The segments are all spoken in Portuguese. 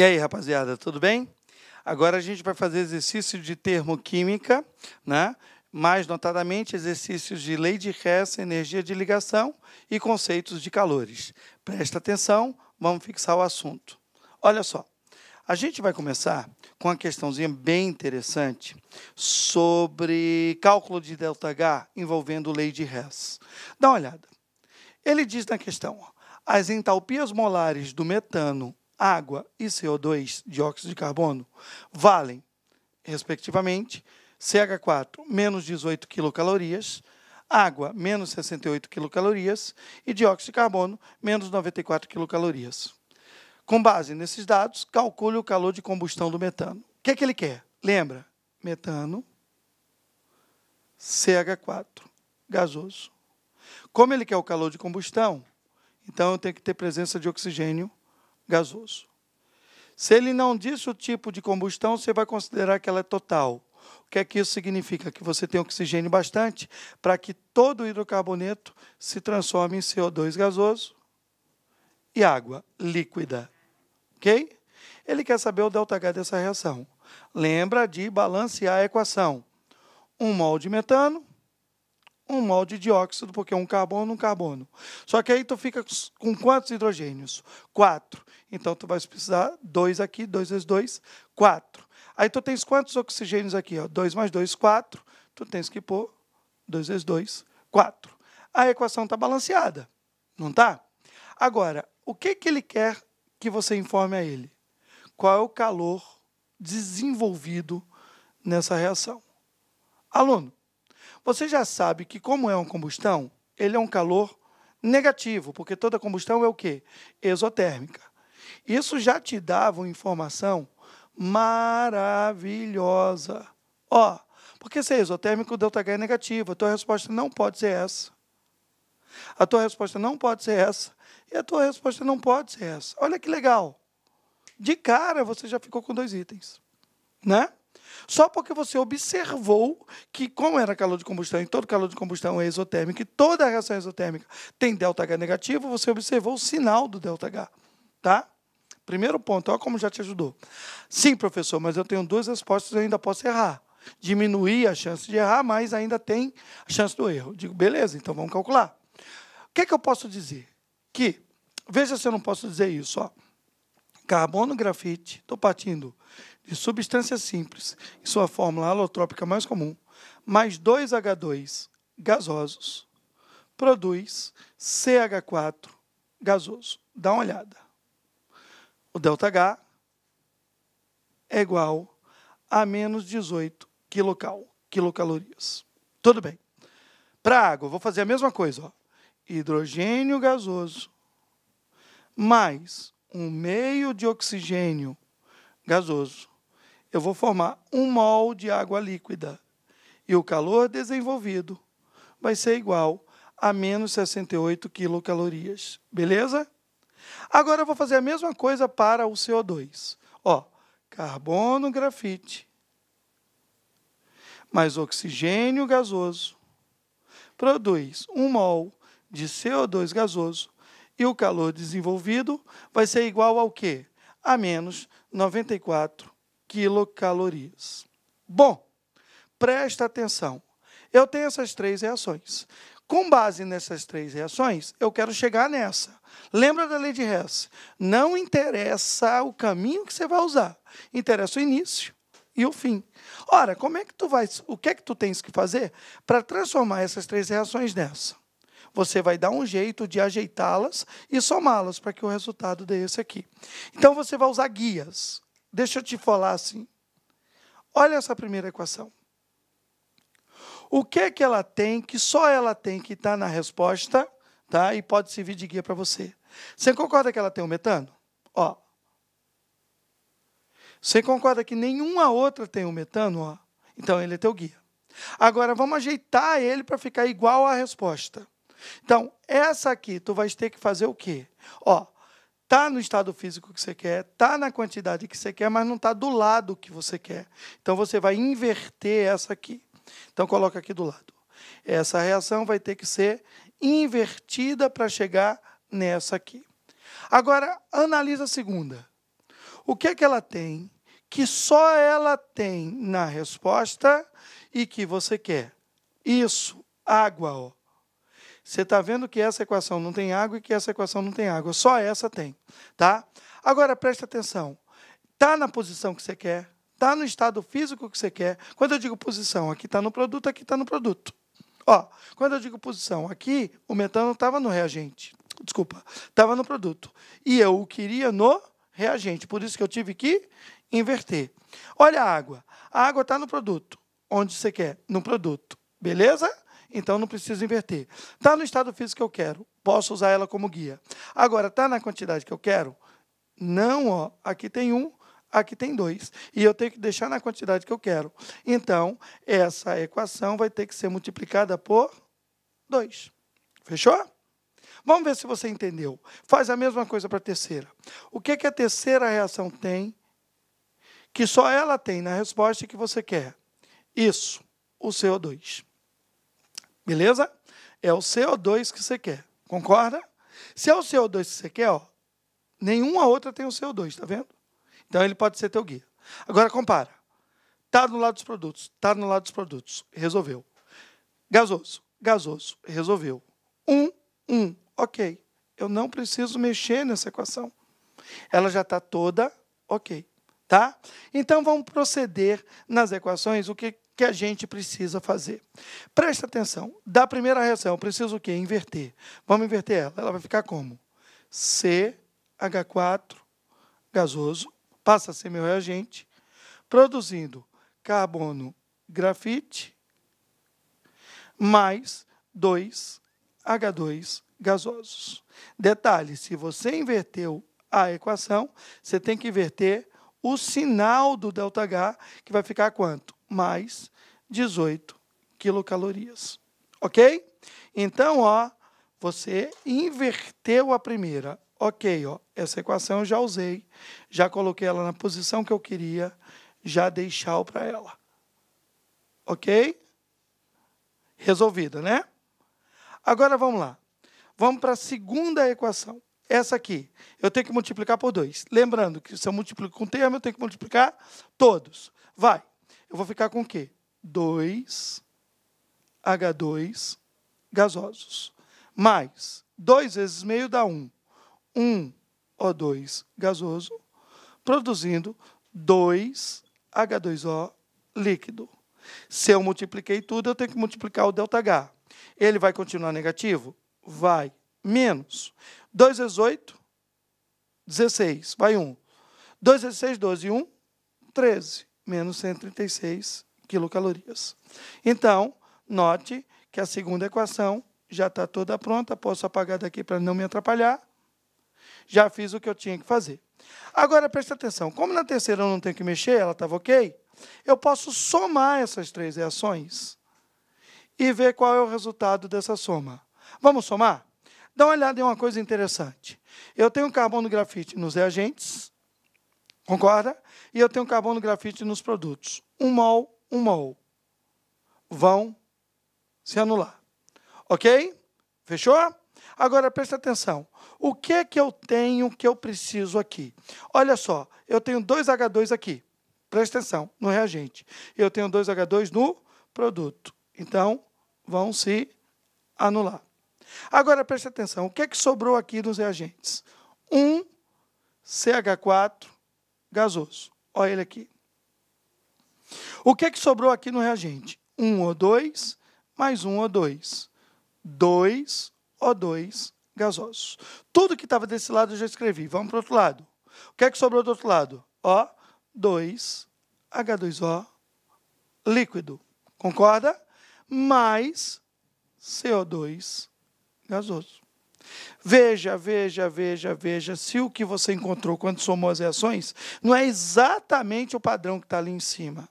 E aí, rapaziada, tudo bem? Agora a gente vai fazer exercício de termoquímica, né? mais notadamente exercícios de lei de Hess, energia de ligação e conceitos de calores. Presta atenção, vamos fixar o assunto. Olha só, a gente vai começar com uma questãozinha bem interessante sobre cálculo de ΔH envolvendo lei de Hess. Dá uma olhada. Ele diz na questão, as entalpias molares do metano água e CO2, dióxido de carbono, valem, respectivamente, CH4 menos 18 quilocalorias, água menos 68 quilocalorias e dióxido de carbono menos 94 quilocalorias. Com base nesses dados, calcule o calor de combustão do metano. O que é que ele quer? Lembra? Metano, CH4, gasoso. Como ele quer o calor de combustão, então eu tenho que ter presença de oxigênio gasoso. Se ele não disse o tipo de combustão, você vai considerar que ela é total. O que é que isso significa? Que você tem oxigênio bastante para que todo o hidrocarboneto se transforme em CO2 gasoso e água líquida. Ok? Ele quer saber o ΔH dessa reação. Lembra de balancear a equação. Um mol de metano, um mol de dióxido, porque é um carbono, um carbono. Só que aí tu fica com quantos hidrogênios? Quatro. Então, tu vai precisar 2 aqui, 2 vezes 2, 4. Aí, tu tens quantos oxigênios aqui? 2 mais 2, 4. Tu tens que pôr 2 vezes 2, 4. A equação está balanceada, não está? Agora, o que, que ele quer que você informe a ele? Qual é o calor desenvolvido nessa reação? Aluno, você já sabe que, como é uma combustão, ele é um calor negativo, porque toda combustão é o quê? Exotérmica. Isso já te dava uma informação maravilhosa. Ó, porque se é isotérmico, o ΔH é negativo. A tua resposta não pode ser essa. A tua resposta não pode ser essa. E a tua resposta não pode ser essa. Olha que legal. De cara, você já ficou com dois itens. Né? Só porque você observou que, como era calor de combustão, e todo calor de combustão é exotérmico, e toda reação é exotérmica tem ΔH negativo, você observou o sinal do ΔH. Tá? Primeiro ponto, olha como já te ajudou. Sim, professor, mas eu tenho duas respostas e ainda posso errar. Diminuir a chance de errar, mas ainda tem a chance do erro. digo, beleza, então vamos calcular. O que, é que eu posso dizer? Que, veja se eu não posso dizer isso, ó. Carbono grafite, estou partindo de substância simples, em sua fórmula alotrópica mais comum, mais 2H2 gasosos, produz CH4 gasoso. Dá uma olhada o ΔH é igual a menos 18 quilocal, quilocalorias. Tudo bem. Para água, vou fazer a mesma coisa. Ó. Hidrogênio gasoso mais um meio de oxigênio gasoso. Eu vou formar um mol de água líquida. E o calor desenvolvido vai ser igual a menos 68 quilocalorias. Beleza? Agora eu vou fazer a mesma coisa para o CO2. Ó, carbono, grafite, mais oxigênio gasoso, produz um mol de CO2 gasoso e o calor desenvolvido vai ser igual ao quê? A menos 94 quilocalorias. Bom, presta atenção. Eu tenho essas três reações. Com base nessas três reações, eu quero chegar nessa. Lembra da lei de Hess? Não interessa o caminho que você vai usar, interessa o início e o fim. Ora, como é que tu vai, o que é que tu tens que fazer para transformar essas três reações nessa? Você vai dar um jeito de ajeitá-las e somá-las para que o resultado dê esse aqui. Então você vai usar guias. Deixa eu te falar assim. Olha essa primeira equação. O que que ela tem que só ela tem que está na resposta, tá? E pode servir de guia para você. Você concorda que ela tem o metano? Ó. Você concorda que nenhuma outra tem o metano, ó? Então ele é teu guia. Agora vamos ajeitar ele para ficar igual à resposta. Então, essa aqui tu vais ter que fazer o quê? Ó, tá no estado físico que você quer, tá na quantidade que você quer, mas não tá do lado que você quer. Então você vai inverter essa aqui. Então coloca aqui do lado. Essa reação vai ter que ser invertida para chegar nessa aqui. Agora analisa a segunda. O que é que ela tem que só ela tem na resposta e que você quer? Isso, água, ó. Você está vendo que essa equação não tem água e que essa equação não tem água. Só essa tem, tá? Agora preste atenção. Está na posição que você quer? está no estado físico que você quer. Quando eu digo posição, aqui está no produto, aqui está no produto. Ó, quando eu digo posição, aqui o metano estava no reagente. Desculpa, estava no produto. E eu o queria no reagente. Por isso que eu tive que inverter. Olha a água. A água está no produto. Onde você quer? No produto. Beleza? Então não preciso inverter. Está no estado físico que eu quero. Posso usar ela como guia. Agora, está na quantidade que eu quero? Não, ó. Aqui tem um, aqui tem dois. E eu tenho que deixar na quantidade que eu quero. Então, essa equação vai ter que ser multiplicada por 2. Fechou? Vamos ver se você entendeu. Faz a mesma coisa para a terceira. O que, que a terceira reação tem que só ela tem na resposta que você quer? Isso, o CO2. Beleza? É o CO2 que você quer. Concorda? Se é o CO2 que você quer, ó, nenhuma outra tem o CO2, tá vendo? Então ele pode ser teu guia. Agora compara. Está no lado dos produtos, está no lado dos produtos, resolveu. Gasoso, gasoso, resolveu. Um, um, ok. Eu não preciso mexer nessa equação. Ela já está toda ok. Tá? Então vamos proceder nas equações o que, que a gente precisa fazer. Presta atenção, da primeira reação, eu preciso o quê? Inverter. Vamos inverter ela. Ela vai ficar como? CH4 gasoso passa a ser meu reagente, produzindo carbono grafite mais dois H2 gasosos. Detalhe, se você inverteu a equação, você tem que inverter o sinal do ΔH, que vai ficar quanto? Mais 18 quilocalorias. Ok? Então, ó, você inverteu a primeira ok, ó, essa equação eu já usei, já coloquei ela na posição que eu queria, já dei tchau para ela. Ok? Resolvida, né? Agora vamos lá. Vamos para a segunda equação. Essa aqui, eu tenho que multiplicar por 2. Lembrando que se eu multiplico com um termo, eu tenho que multiplicar todos. Vai. Eu vou ficar com o quê? 2 H2 gasosos. Mais 2 vezes meio dá 1. Um um O2 gasoso, produzindo 2 H2O líquido. Se eu multipliquei tudo, eu tenho que multiplicar o ΔH. Ele vai continuar negativo? Vai. Menos. 2 vezes 8, 16. Vai 1. 2 vezes 6, 12. 1, 13. Menos 136 quilocalorias. Então, note que a segunda equação já está toda pronta. Posso apagar daqui para não me atrapalhar já fiz o que eu tinha que fazer. Agora presta atenção, como na terceira eu não tenho que mexer, ela estava ok, eu posso somar essas três reações e ver qual é o resultado dessa soma. Vamos somar? Dá uma olhada em uma coisa interessante. Eu tenho carbono grafite nos reagentes, concorda? E eu tenho carbono grafite nos produtos. Um mol, um mol. Vão se anular. Ok? Fechou? Agora presta atenção. O que é que eu tenho que eu preciso aqui? Olha só, eu tenho 2H2 aqui. Presta atenção, no reagente. Eu tenho 2H2 no produto. Então, vão se anular. Agora, preste atenção. O que é que sobrou aqui nos reagentes? Um CH4 gasoso. Olha ele aqui. O que é que sobrou aqui no reagente? um O2 mais um O2. 2 Dois o 2 gasosos. Tudo que estava desse lado eu já escrevi. Vamos para o outro lado. O que é que sobrou do outro lado? O2, H2O líquido. Concorda? Mais CO2 gasoso. Veja, veja, veja, veja se o que você encontrou quando somou as reações não é exatamente o padrão que está ali em cima.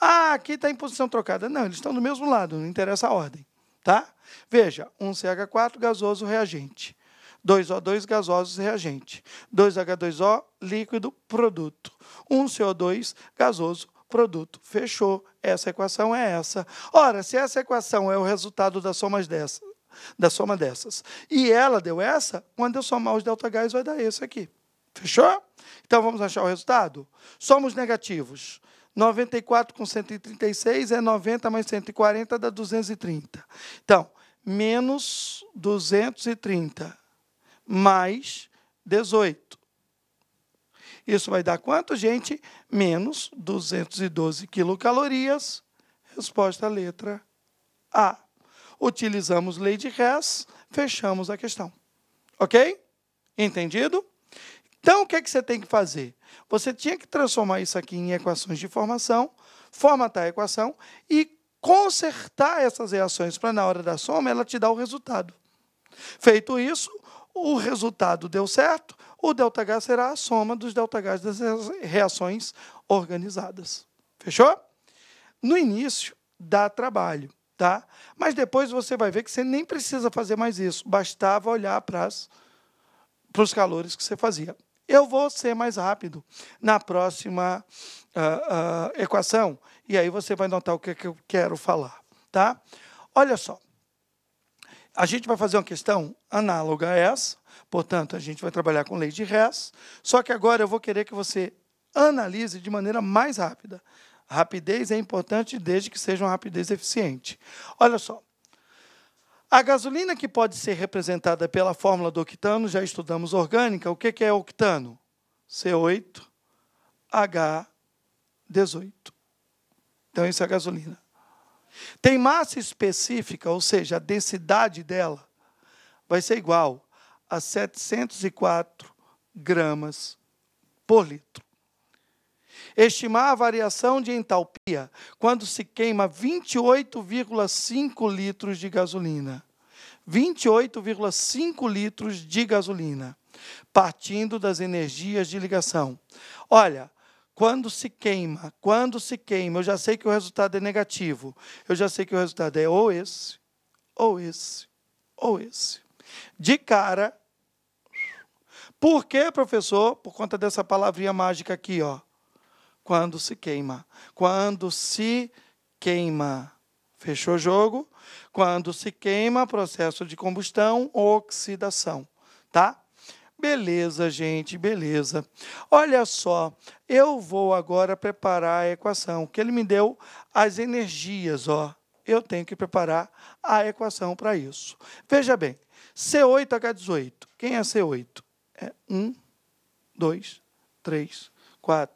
Ah, aqui está em posição trocada. Não, eles estão do mesmo lado, não interessa a ordem. Tá? Veja, um CH4 gasoso reagente, 2O2 gasosos reagente, 2H2O líquido produto, 1 CO2 gasoso produto. Fechou. Essa equação é essa. Ora, se essa equação é o resultado das somas dessas, da soma dessas, e ela deu essa, quando eu somar os delta gás, vai dar esse aqui. Fechou? Então vamos achar o resultado? Somos negativos. 94 com 136 é 90 mais 140 dá 230. Então, menos 230 mais 18. Isso vai dar quanto, gente? Menos 212 quilocalorias. Resposta letra A. Utilizamos lei de Hess, fechamos a questão. Ok? Entendido? Então, o que, é que você tem que fazer? Você tinha que transformar isso aqui em equações de formação, formatar a equação e consertar essas reações para, na hora da soma, ela te dar o resultado. Feito isso, o resultado deu certo, o ΔH será a soma dos ΔH das reações organizadas. Fechou? No início, dá trabalho, tá? Mas depois você vai ver que você nem precisa fazer mais isso, bastava olhar para, para os calores que você fazia eu vou ser mais rápido na próxima uh, uh, equação. E aí você vai notar o que, que eu quero falar, tá? Olha só. A gente vai fazer uma questão análoga a essa, portanto, a gente vai trabalhar com lei de Hess, só que agora eu vou querer que você analise de maneira mais rápida. Rapidez é importante desde que seja uma rapidez eficiente. Olha só, a gasolina que pode ser representada pela fórmula do octano, já estudamos orgânica. O que é octano? C8H18. Então, isso é a gasolina. Tem massa específica, ou seja, a densidade dela vai ser igual a 704 gramas por litro. Estimar a variação de entalpia quando se queima 28,5 litros de gasolina. 28,5 litros de gasolina, partindo das energias de ligação. Olha, quando se queima, quando se queima, eu já sei que o resultado é negativo. Eu já sei que o resultado é ou esse, ou esse, ou esse. De cara. Por quê, professor? Por conta dessa palavrinha mágica aqui, ó quando se queima. Quando se queima. Fechou o jogo? Quando se queima, processo de combustão, oxidação. Tá? Beleza, gente, beleza. Olha só, eu vou agora preparar a equação, que ele me deu as energias, ó. Eu tenho que preparar a equação para isso. Veja bem, C8H18. Quem é C8? É 1, 2, 3, 4,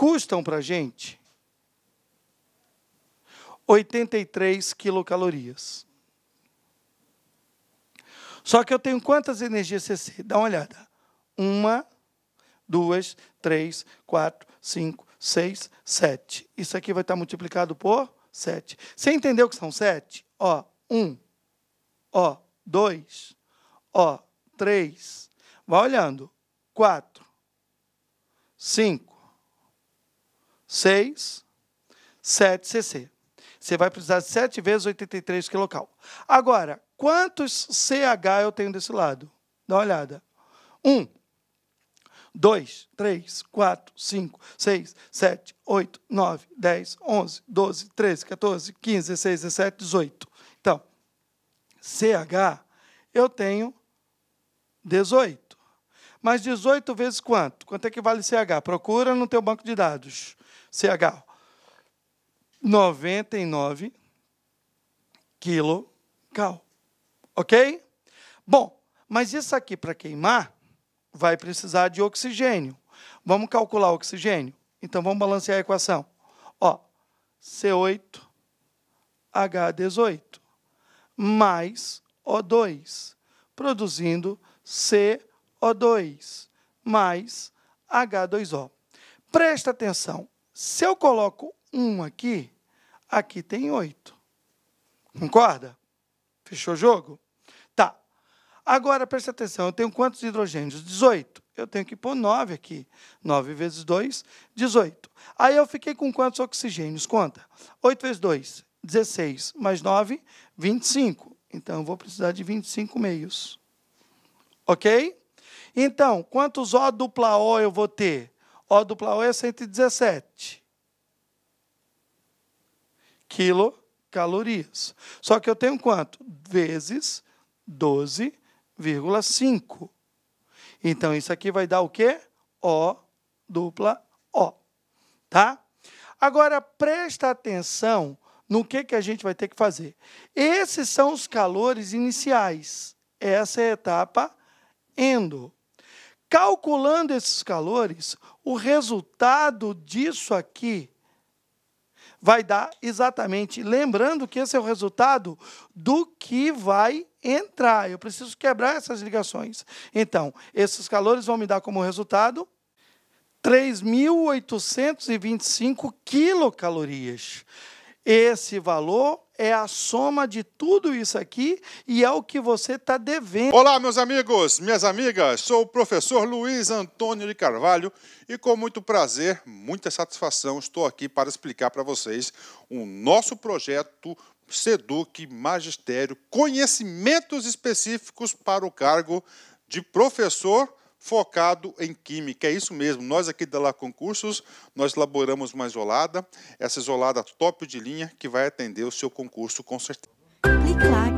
custam para a gente 83 quilocalorias. Só que eu tenho quantas energias CC? Dá uma olhada. Uma, duas, três, quatro, cinco, seis, sete. Isso aqui vai estar tá multiplicado por sete. Você entendeu que são sete? Ó, um, ó, dois, ó, três. Vai olhando. Quatro, cinco. 6, 7 cc. Você vai precisar de 7 vezes 83 quilocal. Agora, quantos CH eu tenho desse lado? Dá uma olhada. 1, 2, 3, 4, 5, 6, 7, 8, 9, 10, 11, 12, 13, 14, 15, 16, 17, 18. Então, CH eu tenho 18. Mas 18 vezes quanto? Quanto é que vale CH? Procura no teu banco de dados. CH. 99 quilo cal. Ok? Bom, mas isso aqui para queimar vai precisar de oxigênio. Vamos calcular o oxigênio? Então vamos balancear a equação. Ó, C8 H18 mais O2, produzindo CO2 mais H2O. Presta atenção, se eu coloco 1 aqui, aqui tem 8. Concorda? Fechou o jogo? Tá. Agora, presta atenção, eu tenho quantos hidrogênios? 18. Eu tenho que pôr 9 aqui. 9 vezes 2, 18. Aí eu fiquei com quantos oxigênios? Conta. 8 vezes 2, 16. Mais 9, 25. Então, eu vou precisar de 25 meios. Ok? Então, quantos O dupla O eu vou ter? O dupla O é 117 quilocalorias. Só que eu tenho quanto? Vezes 12,5. Então, isso aqui vai dar o quê? O dupla O. Tá? Agora, presta atenção no que, que a gente vai ter que fazer. Esses são os calores iniciais. Essa é a etapa endo calculando esses calores, o resultado disso aqui vai dar exatamente, lembrando que esse é o resultado do que vai entrar. Eu preciso quebrar essas ligações. Então, esses calores vão me dar como resultado 3.825 quilocalorias. Esse valor é a soma de tudo isso aqui e é o que você está devendo. Olá, meus amigos, minhas amigas, sou o professor Luiz Antônio de Carvalho e com muito prazer, muita satisfação, estou aqui para explicar para vocês o nosso projeto SEDUC Magistério Conhecimentos Específicos para o Cargo de Professor focado em química. É isso mesmo. Nós aqui da La Concursos, nós elaboramos uma isolada, essa isolada top de linha que vai atender o seu concurso com certeza. Clique lá.